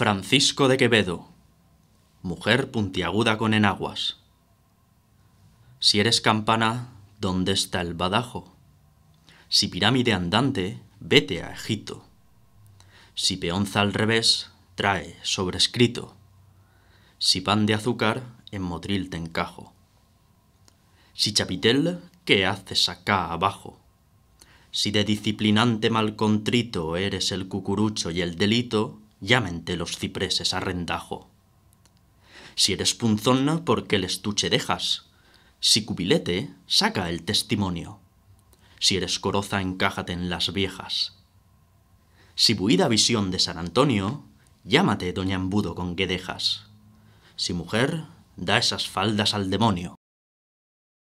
Francisco de Quevedo. Mujer puntiaguda con enaguas. Si eres campana, ¿dónde está el badajo? Si pirámide andante, vete a Egipto. Si peonza al revés, trae sobrescrito. Si pan de azúcar, en motril te encajo. Si chapitel, ¿qué haces acá abajo? Si de disciplinante malcontrito eres el cucurucho y el delito, llámente los cipreses a rendajo. Si eres punzón, qué el estuche dejas. Si cubilete, saca el testimonio. Si eres coroza, encájate en las viejas. Si buida visión de San Antonio, llámate doña embudo con que dejas. Si mujer, da esas faldas al demonio.